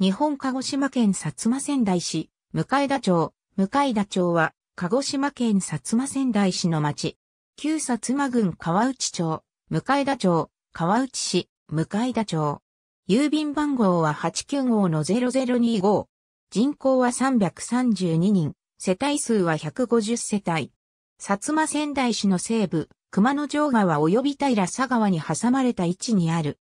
日本鹿児島県薩摩仙台市、向田町、向田町は、鹿児島県薩摩仙台市の町、旧薩摩郡川内町、向田町、川内市、向田町。郵便番号は895-0025人口は332人、世帯数は150世帯。薩摩仙台市の西部、熊野城川及び平佐川に挟まれた位置にある。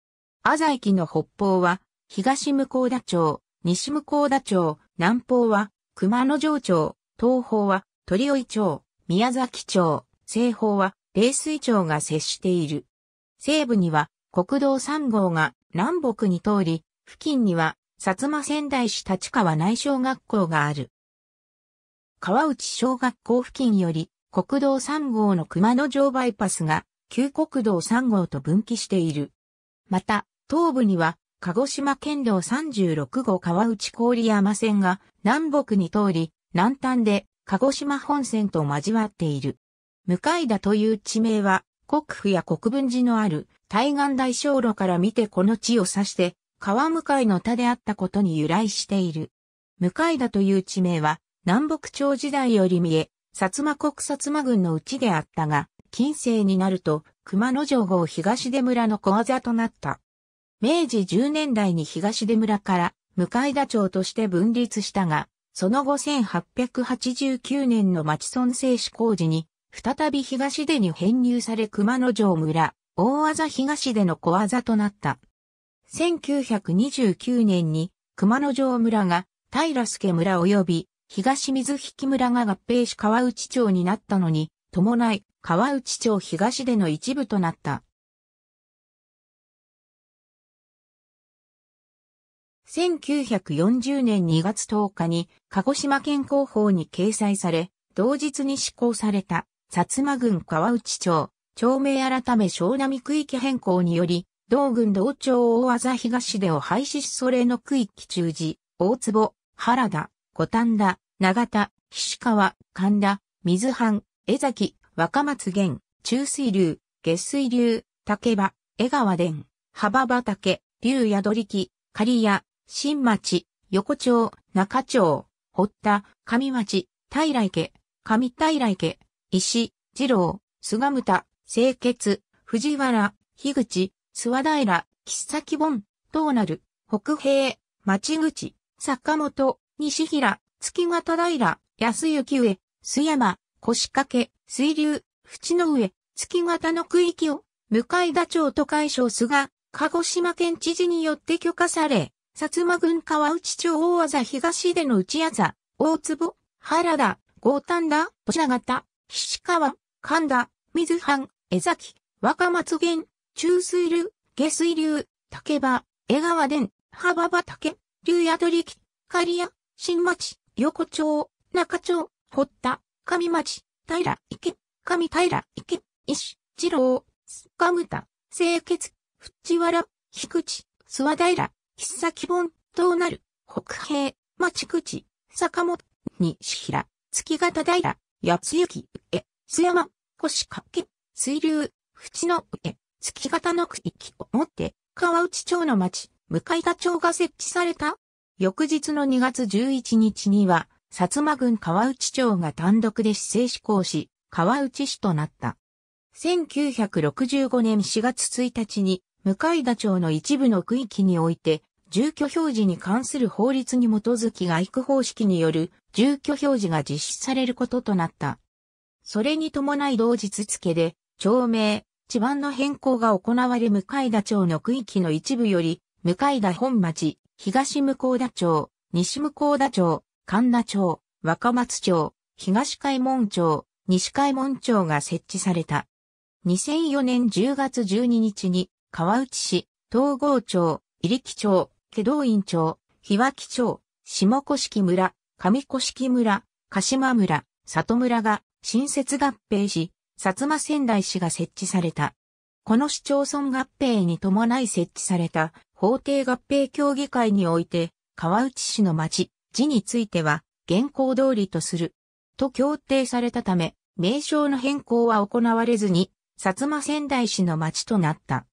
阿佐駅の北方は、東向田町、西向田町、南方は熊野城町、東方は鳥追町、宮崎町、西方は冷水町が接している。西部には国道3号が南北に通り、付近には薩摩仙台市立川内小学校がある。川内小学校付近より国道3号の熊野城バイパスが旧国道3号と分岐している。また、東部には鹿児島県道36号川内郡山線が南北に通り、南端で鹿児島本線と交わっている。向田という地名は、国府や国分寺のある対岸大小路から見てこの地を指して、川向かいの田であったことに由来している。向田という地名は、南北朝時代より見え、薩摩国薩摩軍のうちであったが、近世になると、熊野城号東出村の小技となった。明治10年代に東出村から向田町として分立したが、その後1889年の町村制施工時に、再び東出に編入され熊野城村、大技東出の小技となった。1929年に熊野城村が平助村及び東水引村が合併し川内町になったのに、伴い川内町東出の一部となった。1940年2月10日に鹿児島県広報に掲載され、同日に施行された薩摩郡川内町、町名改め小波区域変更により、同郡同町大技東出を廃止しそれの区域中時、大坪、原田、五反田、長田、岸川、神田、水藩、江崎、若松源、中水流、下水流、竹場、江川殿、幅畑、竜宿り木、刈谷、新町、横町、中町、堀田、上町、平池、上平池、石、二郎、菅牟田、清潔、藤原、樋口、諏訪平、喫茶基本、東なる、北平、町口、坂本、西平、月形平、安行上、須山、腰掛、水流、淵の上、月形の区域を、向田町と解消すが、鹿児島県知事によって許可され、薩摩郡川内町大字東出の内朝、大坪、原田、豪丹田、星長田、岸川、神田、水藩、江崎、若松源、中水流、下水流、竹場、江川殿、幅畑、竜宿り木、刈谷、新町、横町、中町、堀田、上町、平池、上平池、石、二郎、塚むた、清潔、淵原、菊池、諏訪平、喫茶基本となる、北平、町口、坂本、西平、月形平、八つ雪、え、須山、腰掛け、水流、淵の上、月形の区域をもって、川内町の町、向田町が設置された。翌日の2月11日には、薩摩郡川内町が単独で市政施行し、川内市となった。1965年4月1日に、向田町の一部の区域において、住居表示に関する法律に基づき外区方式による住居表示が実施されることとなった。それに伴い同日付で、町名、地盤の変更が行われ向田町の区域の一部より、向田本町、東向田町、西向田町、神田町、若松町、東海門町、西海門町が設置された。2004年10月12日に、川内市、東郷町、入木町、祁答院町、日脇町、下甑村、上甑村、鹿島村、里村が新設合併し、薩摩仙台市が設置された。この市町村合併に伴い設置された法定合併協議会において、川内市の町、字については、現行通りとする。と協定されたため、名称の変更は行われずに、薩摩仙台市の町となった。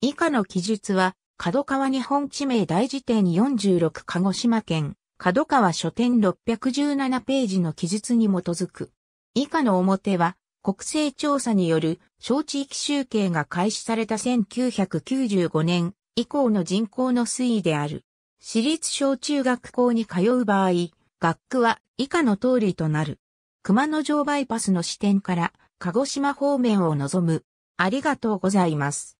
以下の記述は、角川日本地名大辞典46鹿児島県、角川書店617ページの記述に基づく。以下の表は、国勢調査による小地域集計が開始された1995年以降の人口の推移である。私立小中学校に通う場合、学区は以下の通りとなる。熊野城バイパスの視点から鹿児島方面を望む。ありがとうございます。